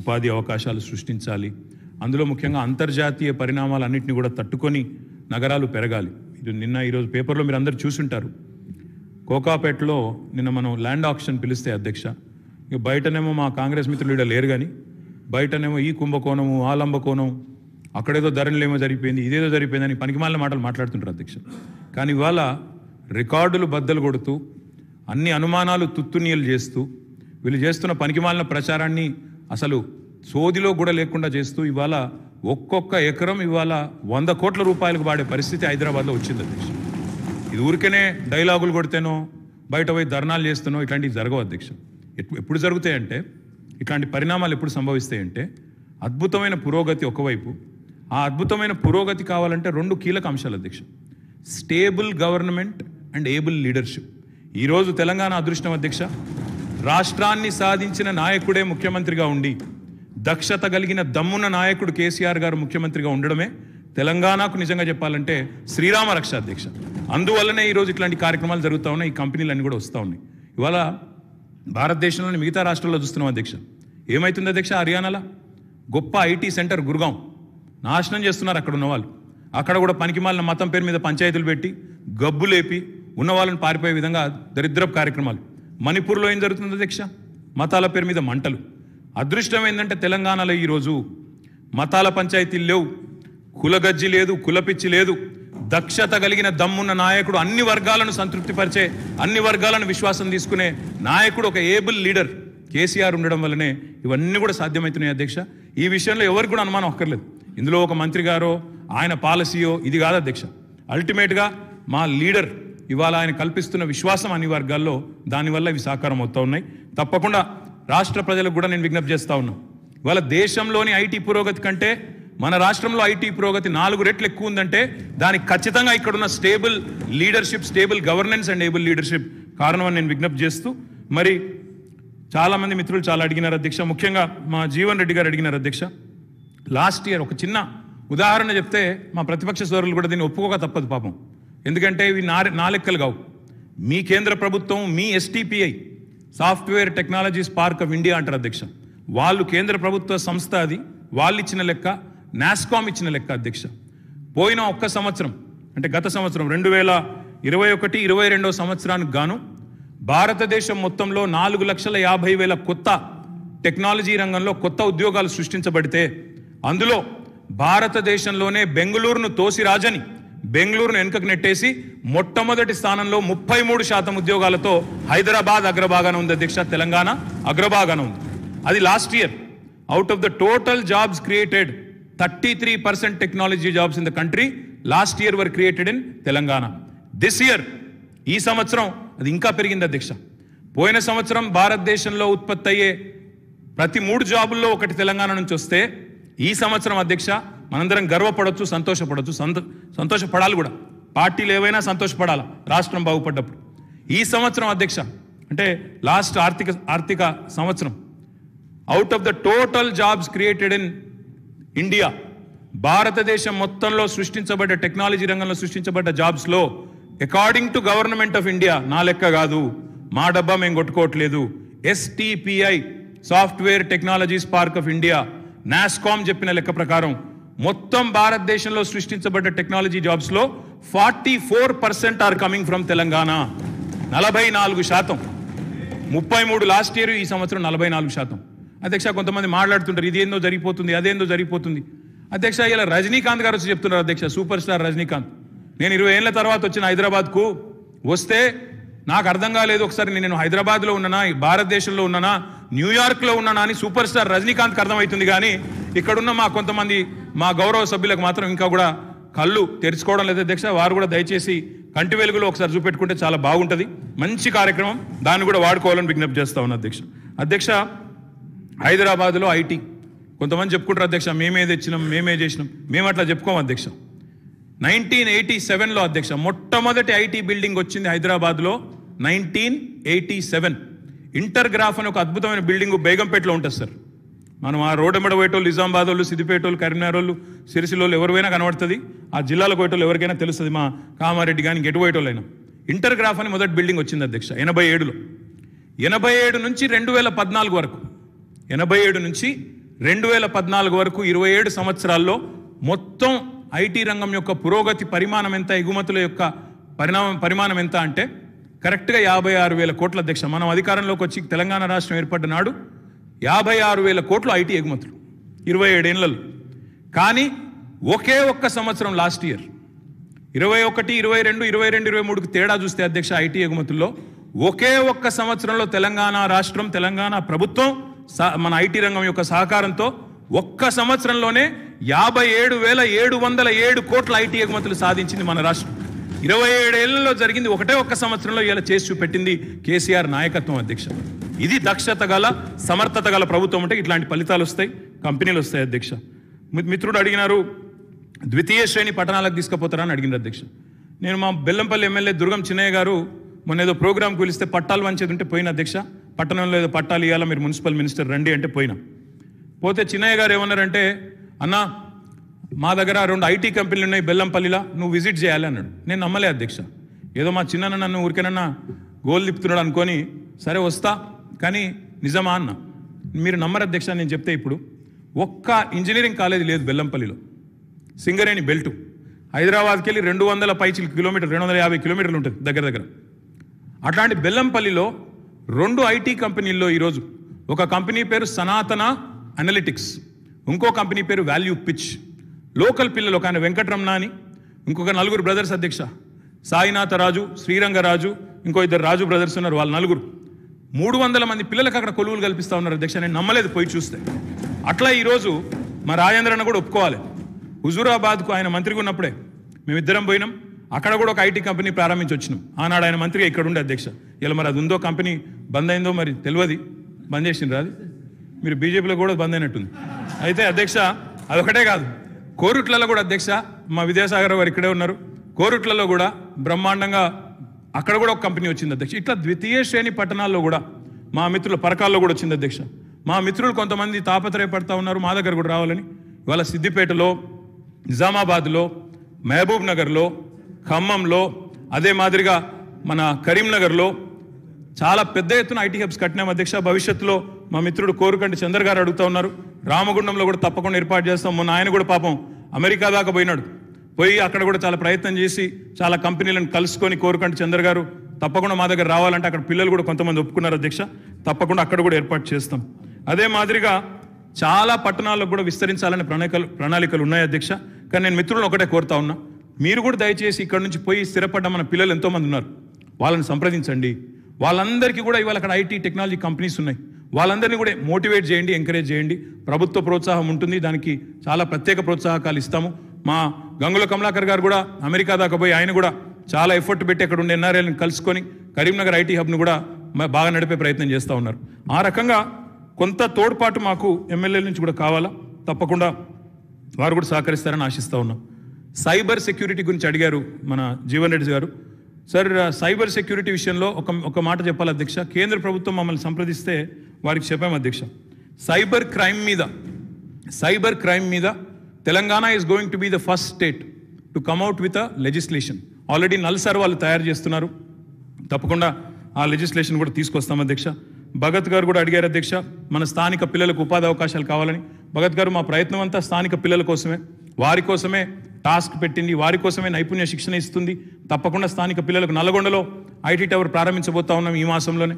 ఉపాధి అవకాశాలు సృష్టించాలి అందులో ముఖ్యంగా అంతర్జాతీయ పరిణామాలన్నింటినీ కూడా తట్టుకొని నగరాలు పెరగాలి ఇది నిన్న ఈరోజు పేపర్లో మీరు అందరు చూసుంటారు కోకాపేటలో నిన్న మనం ల్యాండ్ ఆప్షన్ పిలిస్తే అధ్యక్ష ఇక బయటనేమో మా కాంగ్రెస్ మిత్రులు ఇక్కడ లేరు కానీ బయటనేమో ఈ కుంభకోణము ఆ లంబకోణం అక్కడేదో ధరలేమో జరిగిపోయింది ఇదేదో జరిగిపోయిందని పనికిమాలిన మాటలు మాట్లాడుతుంటారు అధ్యక్ష కానీ ఇవాళ రికార్డులు బద్దలు కొడుతూ అన్ని అనుమానాలు తుత్తునీయలు చేస్తూ వీళ్ళు చేస్తున్న పనికిమాలిన ప్రచారాన్ని అసలు సోదిలో కూడా లేకుండా చేస్తూ ఇవాళ ఒక్కొక్క ఎకరం ఇవాళ వంద కోట్ల రూపాయలకు వాడే పరిస్థితి హైదరాబాద్లో వచ్చింది అధ్యక్ష ఇది ఊరికేనే డైలాగులు కొడితేనో బయట పోయి ధర్నాలు చేస్తేనో ఇట్లాంటివి జరగవు అధ్యక్ష ఎప్పుడు జరుగుతాయంటే ఇట్లాంటి పరిణామాలు ఎప్పుడు సంభవిస్తాయంటే అద్భుతమైన పురోగతి ఒకవైపు ఆ అద్భుతమైన పురోగతి కావాలంటే రెండు కీలక అంశాలు అధ్యక్ష stable government and able leadership ఈరోజు తెలంగాణ అదృష్టం అధ్యక్ష రాష్ట్రాన్ని సాధించిన నాయకుడే ముఖ్యమంత్రిగా ఉండి దక్షత కలిగిన దమ్మున్న నాయకుడు కేసీఆర్ గారు ముఖ్యమంత్రిగా ఉండడమే తెలంగాణకు నిజంగా చెప్పాలంటే శ్రీరామ రక్షాధ్యక్ష అందువల్లనే ఈరోజు ఇట్లాంటి కార్యక్రమాలు జరుగుతూ ఉన్నాయి ఈ కంపెనీలన్నీ కూడా వస్తూ ఉన్నాయి ఇవాళ భారతదేశంలోని మిగతా రాష్ట్రాల్లో చూస్తున్నాం అధ్యక్ష ఏమవుతుంది అధ్యక్ష హర్యానాలో గొప్ప ఐటీ సెంటర్ గురుగాం నాశనం చేస్తున్నారు అక్కడ ఉన్న వాళ్ళు అక్కడ కూడా పనికిమాలిన మతం పేరు మీద పంచాయతీలు పెట్టి గబ్బులేపి ఉన్నవాళ్ళని పారిపోయే విధంగా దరిద్రపు కార్యక్రమాలు మణిపూర్లో ఏం జరుగుతుంది అధ్యక్ష మతాల పేరు మీద మంటలు అదృష్టం ఏంటంటే తెలంగాణలో ఈరోజు మతాల పంచాయతీలు లేవు కులగజ్జి లేదు కులపిచ్చి లేదు దక్షత కలిగిన దమ్మున్న నాయకుడు అన్ని వర్గాలను సంతృప్తిపరిచే అన్ని వర్గాలను విశ్వాసం తీసుకునే నాయకుడు ఒక ఏబుల్ లీడర్ కేసీఆర్ ఉండడం వల్లనే ఇవన్నీ కూడా సాధ్యమవుతున్నాయి అధ్యక్ష ఈ విషయంలో ఎవరికి కూడా అనుమానం అక్కర్లేదు ఇందులో ఒక మంత్రి గారో ఆయన పాలసీయో ఇది కాదు అధ్యక్ష అల్టిమేట్గా మా లీడర్ ఇవాళ ఆయన కల్పిస్తున్న విశ్వాసం అన్ని వర్గాల్లో దానివల్ల ఇవి సాకారం అవుతూ ఉన్నాయి తప్పకుండా రాష్ట్ర ప్రజలకు కూడా నేను విజ్ఞప్తి చేస్తూ ఉన్నా ఇవాళ దేశంలోని ఐటీ పురోగతి కంటే మన రాష్ట్రంలో ఐటీ పురోగతి నాలుగు రెట్లు ఎక్కువ ఉందంటే దానికి ఖచ్చితంగా ఇక్కడున్న stable leadership stable governance and able leadership కారణం అని నేను విజ్ఞప్తి చేస్తూ మరి చాలామంది మిత్రులు చాలా అడిగినారు అధ్యక్ష ముఖ్యంగా మా జీవన్ రెడ్డి గారు అడిగినారు అధ్యక్ష లాస్ట్ ఇయర్ ఒక చిన్న ఉదాహరణ చెప్తే మా ప్రతిపక్ష సోదరులు కూడా దీన్ని ఒప్పుకోక తప్పదు పాపం ఎందుకంటే ఇవి నా నాలెక్కలు కావు మీ కేంద్ర ప్రభుత్వం మీ STPI software technologies park of India అంటారు అధ్యక్ష వాళ్ళు కేంద్ర ప్రభుత్వ సంస్థ అది వాళ్ళు ఇచ్చిన లెక్క నాస్కామ్ ఇచ్చిన లెక్క అధ్యక్ష పోయిన ఒక్క సంవత్సరం అంటే గత సంవత్సరం రెండు వేల ఇరవై ఒకటి ఇరవై రెండో సంవత్సరానికి గాను భారతదేశం మొత్తంలో నాలుగు లక్షల యాభై వేల కొత్త టెక్నాలజీ రంగంలో కొత్త ఉద్యోగాలు సృష్టించబడితే అందులో భారతదేశంలోనే బెంగళూరును తోసిరాజని బెంగళూరును వెనుకకు నెట్టేసి మొట్టమొదటి స్థానంలో ముప్పై మూడు శాతం ఉద్యోగాలతో హైదరాబాద్ అగ్రభాగానే ఉంది అధ్యక్ష తెలంగాణ అగ్రభాగానే ఉంది అది last year out of the total jobs created thirty three percent technology jobs in the country last year were created in Telangana this year ఈ సంవత్సరం అది ఇంకా పెరిగింది అధ్యక్ష పోయిన సంవత్సరం భారతదేశంలో ఉత్పత్తి అయ్యే ప్రతి మూడు జాబుల్లో ఒకటి తెలంగాణ నుంచి వస్తే ఈ సంవత్సరం అధ్యక్ష మనందరం గర్వపడవచ్చు సంతోషపడవచ్చు సంతో సంతోషపడాలి కూడా పార్టీలు ఏవైనా సంతోషపడాలా రాష్ట్రం బాగుపడ్డప్పుడు ఈ సంవత్సరం అధ్యక్ష అంటే లాస్ట్ ఆర్థిక ఆర్థిక సంవత్సరం out of the total jobs created in India భారతదేశం మొత్తంలో సృష్టించబడ్డ టెక్నాలజీ రంగంలో సృష్టించబడ్డ జాబ్స్లో according to government of India నా లెక్క కాదు మా డబ్బా మేము కొట్టుకోవట్లేదు STPI software technologies park of India NASSCOM చెప్పిన లెక్క ప్రకారం మొత్తం భారతదేశంలో సృష్టించబడ్డ టెక్నాలజీ జాబ్స్లో forty four percent are coming from Telangana నలభై నాలుగు శాతం ముప్పై మూడు లాస్ట్ ఇయర్ ఈ సంవత్సరం నలభై నాలుగు శాతం అధ్యక్ష కొంతమంది మాట్లాడుతుంటారు ఇదేందో జరిగిపోతుంది అదేందో జరిగిపోతుంది అధ్యక్ష ఇలా రజనీకాంత్ గారు వచ్చి చెప్తున్నారు అధ్యక్ష సూపర్ స్టార్ రజనీకాంత్ నేను ఇరవై ఏళ్ళ తర్వాత వచ్చిన హైదరాబాద్కు వస్తే నాకు అర్థం కాలేదు ఒకసారి నేను హైదరాబాద్లో ఉన్నానా భారతదేశంలో ఉన్నానా న్యూయార్క్లో ఉన్నానా అని సూపర్ స్టార్ రజనీకాంత్కి అర్థమవుతుంది కానీ ఇక్కడున్న మా కొంతమంది మా గౌరవ సభ్యులకు మాత్రం ఇంకా కూడా కళ్ళు తెరుచుకోవడం లేదా అధ్యక్ష వారు కూడా దయచేసి కంటి వెలుగులో ఒకసారి చూపెట్టుకుంటే చాలా బాగుంటుంది మంచి కార్యక్రమం దాన్ని కూడా వాడుకోవాలని విజ్ఞప్తి చేస్తా ఉన్నా అధ్యక్ష అధ్యక్ష హైదరాబాద్లో ఐటీ కొంతమంది చెప్పుకుంటారు అధ్యక్ష మేమే తెచ్చినాం మేమే చేసినాం మేము అట్లా చెప్పుకోము అధ్యక్ష నైన్టీన్ ఎయిటీ సెవెన్లో అధ్యక్ష మొట్టమొదటి ఐటీ బిల్డింగ్ వచ్చింది హైదరాబాద్లో నైన్టీన్ ఎయిటీ సెవెన్ ఇంటర్గ్రాఫ్ అని ఒక అద్భుతమైన బిల్డింగ్ బేగంపేటలో ఉంటుంది సార్ మనం ఆ రోడ్డు మీద పోయేటోళ్ళు నిజామాబాద్ వాళ్ళు సిద్దిపేటోళ్ళు కరీంనగర్ వాళ్ళు సిరిసిలోళ్ళు ఎవరివైనా కనబడుతుంది ఆ జిల్లాలో పోయేటోళ్ళు ఎవరికైనా తెలుస్తుంది మా కామారెడ్డి కానీ ఎటు పోయేటోళ్ళైనా ఇంటర్ అని మొదటి బిల్డింగ్ వచ్చింది అధ్యక్ష ఎనభై ఏడులో ఎనభై ఏడు నుంచి రెండు వేల పద్నాలుగు వరకు ఎనభై ఏడు నుంచి రెండు వేల పద్నాలుగు వరకు ఇరవై ఏడు సంవత్సరాల్లో మొత్తం ఐటీ రంగం యొక్క పురోగతి పరిమాణం ఎంత ఎగుమతుల యొక్క పరిణామం పరిమాణం ఎంత అంటే కరెక్ట్గా యాభై ఆరు వేల కోట్ల అధ్యక్ష మనం అధికారంలోకి వచ్చి తెలంగాణ రాష్ట్రం ఏర్పడ్డ నాడు యాభై ఆరు వేల కోట్లు ఐటీ ఎగుమతులు ఇరవై ఏడేళ్లలో కానీ ఒకే ఒక్క సంవత్సరం లాస్ట్ ఇయర్ ఇరవై ఒకటి ఇరవై రెండు ఇరవై రెండు ఇరవై మూడుకి తేడా చూస్తే అధ్యక్ష ఐటీ ఎగుమతుల్లో ఒకే ఒక్క సంవత్సరంలో తెలంగాణ రాష్ట్రం తెలంగాణ ప్రభుత్వం మన ఐటీ రంగం యొక్క సహకారంతో ఒక్క సంవత్సరంలోనే యాభై ఏడు వేల ఏడు వందల ఏడు కోట్ల ఐటీ ఎగుమతులు సాధించింది మన రాష్ట్రం ఇరవై ఏడేళ్లలో జరిగింది ఒకటే ఒక్క సంవత్సరంలో ఇలా చేసి చూపెట్టింది కేసీఆర్ నాయకత్వం అధ్యక్ష ఇది దక్షత గల సమర్థత గల ప్రభుత్వం అంటే ఇట్లాంటి ఫలితాలు వస్తాయి కంపెనీలు వస్తాయి అధ్యక్ష మిత్రుడు అడిగినారు ద్వితీయ శ్రేణి పట్టణాలకు తీసుకుపోతారని అడిగినారు అధ్యక్ష నేను మా బెల్లంపల్లి ఎమ్మెల్యే దుర్గం చిన్నయ్య గారు మొన్న ఏదో ప్రోగ్రామ్ పిలిస్తే పట్టాలు వంచేది ఉంటే పోయిన అధ్యక్ష పట్టణంలో ఏదో పట్టాలు ఇవ్వాలా మీరు మున్సిపల్ మినిస్టర్ రండి అంటే పోయినా పోతే చిన్నయ్య గారు ఏమన్నారంటే అన్నా మా దగ్గర రెండు ఐటీ కంపెనీలు ఉన్నాయి బెల్లంపల్లిలో నువ్వు విజిట్ చేయాలి అన్నాడు నేను నమ్మలే అధ్యక్ష ఏదో మా చిన్న నన్ను ఊరికేనన్నా గోల్ లిప్తున్నాడు అనుకొని సరే వస్తా కానీ నిజమా అన్న మీరు నమ్మరు అధ్యక్ష నేను చెప్తే ఇప్పుడు ఒక్క ఇంజనీరింగ్ కాలేజీ లేదు బెల్లంపల్లిలో సింగరేణి బెల్టు హైదరాబాద్కి వెళ్ళి రెండు వందల పైచి కిలోమీటర్ రెండు వందల యాభై కిలోమీటర్లు ఉంటుంది దగ్గర దగ్గర అట్లాంటి బెల్లంపల్లిలో రెండు ఐటీ కంపెనీల్లో ఈరోజు ఒక కంపెనీ పేరు సనాతన అనలిటిక్స్ ఇంకో కంపెనీ పేరు వాల్యూ పిచ్ లోకల్ పిల్లలు ఒక ఆయన వెంకటరమణ అని ఇంకొక నలుగురు బ్రదర్స్ అధ్యక్ష సాయినాథ రాజు శ్రీరంగరాజు ఇంకో ఇద్దరు రాజు బ్రదర్స్ ఉన్నారు వాళ్ళ నలుగురు మూడు వందల మంది పిల్లలకు అక్కడ కొలువులు కల్పిస్తూ ఉన్నారు అధ్యక్ష నేను నమ్మలేదు పోయి చూస్తే అట్లా ఈరోజు మా రాజేంద్రన్న కూడా ఒప్పుకోవాలి హుజూరాబాద్కు ఆయన మంత్రిగా ఉన్నప్పుడే మేమిద్దరం పోయినాం అక్కడ కూడా ఒక ఐటీ కంపెనీ ప్రారంభించి వచ్చినాం ఆనాడు ఆయన మంత్రిగా ఇక్కడ ఉండే అధ్యక్ష ఇలా మరి అది ఉందో కంపెనీ బంద్ అయిందో మరి తెలియదు బంద్ చేసిండ్రు అది మీరు బీజేపీలో కూడా బంద్ అయినట్టుంది అయితే అధ్యక్ష అదొకటే కాదు కోరుట్లలో కూడా అధ్యక్ష మా విద్యాసాగర్ వారు ఇక్కడే ఉన్నారు కోరుట్లలో కూడా బ్రహ్మాండంగా అక్కడ కూడా ఒక కంపెనీ వచ్చింది అధ్యక్ష ఇట్లా ద్వితీయ శ్రేణి పట్టణాల్లో కూడా మా మిత్రుల పరకాల్లో కూడా వచ్చింది అధ్యక్ష మా మిత్రులు కొంతమంది తాపత్రయపడతా ఉన్నారు మా దగ్గర కూడా రావాలని ఇవాళ సిద్దిపేటలో నిజామాబాద్లో మహబూబ్ నగర్లో ఖమ్మంలో అదే మాదిరిగా మన కరీంనగర్లో చాలా పెద్ద ఎత్తున ఐటీ హబ్స్ కట్టినాం అధ్యక్ష భవిష్యత్తులో మా మిత్రుడు కోరుకంటి చంద్ర గారు అడుగుతా ఉన్నారు రామగుండంలో కూడా తప్పకుండా ఏర్పాటు చేస్తాం మొన్న ఆయన కూడా పాపం అమెరికా దాకా పోయినాడు పోయి అక్కడ కూడా చాలా ప్రయత్నం చేసి చాలా కంపెనీలను కలుసుకొని కోరుకండి చంద్ర గారు తప్పకుండా మా దగ్గర రావాలంటే అక్కడ పిల్లలు కూడా కొంతమంది ఒప్పుకున్నారు అధ్యక్ష తప్పకుండా అక్కడ కూడా ఏర్పాటు చేస్తాం అదే మాదిరిగా చాలా పట్టణాల్లో కూడా విస్తరించాలనే ప్రణాళికలు ప్రణాళికలు ఉన్నాయి అధ్యక్ష కానీ నేను మిత్రులను ఒకటే కోరుతా ఉన్నా మీరు కూడా దయచేసి ఇక్కడ నుంచి పోయి స్థిరపడ్డ మన పిల్లలు ఎంతోమంది ఉన్నారు వాళ్ళని సంప్రదించండి వాళ్ళందరికీ కూడా ఇవాళ అక్కడ ఐటీ టెక్నాలజీ కంపెనీస్ ఉన్నాయి వాళ్ళందరినీ కూడా మోటివేట్ చేయండి ఎంకరేజ్ చేయండి ప్రభుత్వ ప్రోత్సాహం ఉంటుంది దానికి చాలా ప్రత్యేక ప్రోత్సాహకాలు ఇస్తాము మా గంగుల కమలాకర్ గారు కూడా అమెరికా దాకా పోయి ఆయన కూడా చాలా ఎఫర్ట్ పెట్టి అక్కడ ఉండే ఎన్ఆర్ఐని కలుసుకొని కరీంనగర్ ఐటీ హబ్ను కూడా బాగా నడిపే ప్రయత్నం చేస్తూ ఉన్నారు ఆ రకంగా కొంత తోడ్పాటు మాకు ఎమ్మెల్యేల నుంచి కూడా కావాలా తప్పకుండా వారు కూడా సహకరిస్తారని ఆశిస్తూ ఉన్నాం సైబర్ సెక్యూరిటీ గురించి అడిగారు మన జీవన్ రెడ్డి గారు సార్ సైబర్ సెక్యూరిటీ విషయంలో ఒక ఒక మాట చెప్పాలి అధ్యక్ష కేంద్ర ప్రభుత్వం మమ్మల్ని సంప్రదిస్తే వారికి చెప్పాము అధ్యక్ష సైబర్ క్రైమ్ మీద సైబర్ క్రైమ్ మీద Telangana is going to be the first state to come out with a legislation already NALSAR వాళ్ళు తయారు చేస్తున్నారు తప్పకుండా ఆ లెజిస్లేషన్ కూడా తీసుకొస్తాం అధ్యక్ష భగత్ గారు కూడా అడిగారు అధ్యక్ష మన స్థానిక పిల్లలకు ఉపాధి అవకాశాలు కావాలని భగత్ గారు మా ప్రయత్నం అంతా స్థానిక పిల్లల కోసమే వారి కోసమే టాస్క్ పెట్టింది వారి కోసమే నైపుణ్య శిక్షణ ఇస్తుంది తప్పకుండా స్థానిక పిల్లలకు నల్గొండలో ఐటీ టవర్ ప్రారంభించబోతా ఉన్నాం ఈ మాసంలోనే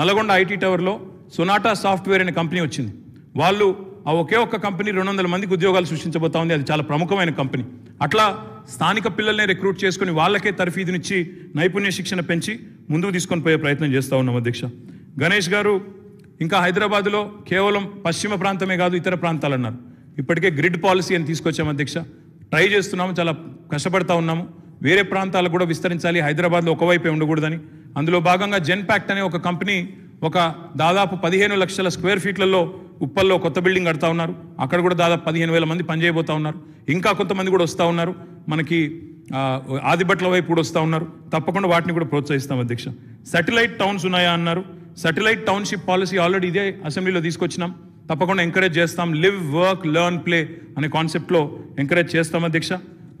నల్గొండ ఐటీ టవర్లో సోనాటా సాఫ్ట్వేర్ అనే కంపెనీ వచ్చింది వాళ్ళు ఆ ఒకే ఒక్క కంపెనీ రెండు వందల మందికి ఉద్యోగాలు సృష్టించబోతా ఉంది అది చాలా ప్రముఖమైన కంపెనీ అట్లా స్థానిక పిల్లల్ని రిక్రూట్ చేసుకుని వాళ్ళకే తరఫీదునిచ్చి నైపుణ్య శిక్షణ పెంచి ముందుకు తీసుకొని పోయే ప్రయత్నం చేస్తూ ఉన్నాం అధ్యక్ష గణేష్ గారు ఇంకా హైదరాబాద్లో కేవలం పశ్చిమ ప్రాంతమే కాదు ఇతర ప్రాంతాలు అన్నారు ఇప్పటికే గ్రిడ్ పాలసీ అని తీసుకొచ్చాము అధ్యక్ష ట్రై చేస్తున్నాము చాలా కష్టపడతా ఉన్నాము వేరే ప్రాంతాలకు కూడా విస్తరించాలి హైదరాబాద్లో ఒకవైపే ఉండకూడదని అందులో భాగంగా జెన్ ప్యాక్ట్ అనే ఒక కంపెనీ ఒక దాదాపు పదిహేను లక్షల స్క్వేర్ ఫీట్లలో ఉప్పల్లో కొత్త బిల్డింగ్ కడతా ఉన్నారు అక్కడ కూడా దాదాపు పదిహేను వేల మంది పనిచేయబోతా ఉన్నారు ఇంకా కొంతమంది కూడా వస్తూ ఉన్నారు మనకి ఆదిబట్ల వైపు కూడా వస్తూ ఉన్నారు తప్పకుండా వాటిని కూడా ప్రోత్సహిస్తాం అధ్యక్ష సాటిలైట్ టౌన్స్ ఉన్నాయా అన్నారు సాటిలైట్ టౌన్షిప్ పాలసీ ఆల్రెడీ ఇదే అసెంబ్లీలో తీసుకొచ్చినాం తప్పకుండా ఎంకరేజ్ చేస్తాం లివ్ వర్క్ లెర్న్ ప్లే అనే కాన్సెప్ట్లో ఎంకరేజ్ చేస్తాం అధ్యక్ష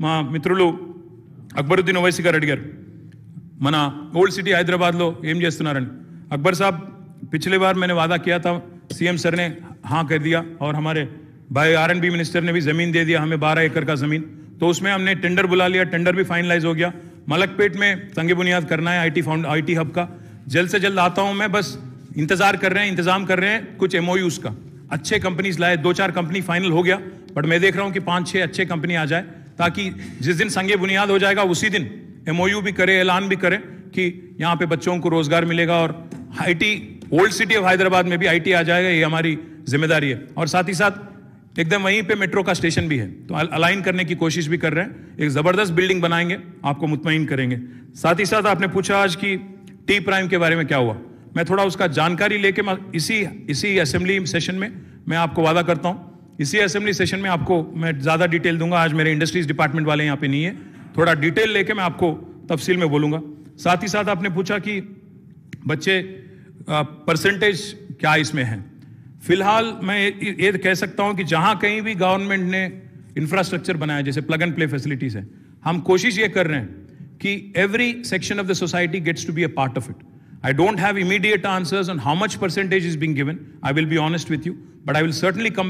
మా మిత్రులు అక్బరుద్దీన్ ఓవైసీ గారు అడిగారు మన ఓల్డ్ సిటీ హైదరాబాద్లో ఏం చేస్తున్నారని अकबर साहब पिछले बार मैंने वादा किया था सीएम सर ने हाँ कर दिया और हमारे भाई आर एन बी मिनिस्टर ने भी जमीन दे दिया हमें बारह एकड़ का जमीन तो उसमें हमने टेंडर बुला लिया टेंडर भी फाइनलाइज हो गया मलकपेट में तंगे बुनियाद करना है आईटी फाउंड आईटी हब का जल्द से जल्द आता हूं मैं बस इंतजार कर रहे हैं इंतजाम कर रहे हैं कुछ यूज़ का अच्छे कंपनीज लाए दो चार कंपनी फाइनल हो गया बट मैं देख रहा हूं कि पांच छह अच्छे कंपनी आ जाए ताकि जिस दिन संगे बुनियाद हो जाएगा उसी दिन एमओयू भी करे ऐलान भी करे कि यहाँ पे बच्चों को रोजगार मिलेगा और IT old city of Hyderabad में भी आईटी आ जाएगा ये हमारी जिम्मेदारी है और साथ ही साथ एकदम वहीं पे मेट्रो का स्टेशन भी है तो अलाइन करने की कोशिश भी कर रहे हैं एक ज़बरदस्त बिल्डिंग बनाएंगे आपको मुतमिन करेंगे साथ ही साथ आपने पूछा आज की टी प्राइम के बारे में क्या हुआ मैं थोड़ा उसका जानकारी लेके इसी इसी असेंबली सेशन में मैं आपको वादा करता हूँ इसी असेंबली सेशन में आपको मैं ज़्यादा डिटेल दूंगा आज मेरे इंडस्ट्रीज डिपार्टमेंट वाले यहाँ पे नहीं है थोड़ा डिटेल लेके मैं आपको तफसील में बोलूँगा साथ ही साथ आपने पूछा कि बच्चे परसेंटेज क्या इसमें है फिलहाल मैं ये कह सकता हूं कि जहां कहीं भी गवर्नमेंट ने इंफ्रास्ट्रक्चर बनाया जैसे प्लग एंड प्ले फैसिलिटीज है हम कोशिश ये कर रहे हैं कि every section of the society gets to be a part of it I don't have immediate answers on how much percentage is being given I will be honest with you but I will certainly come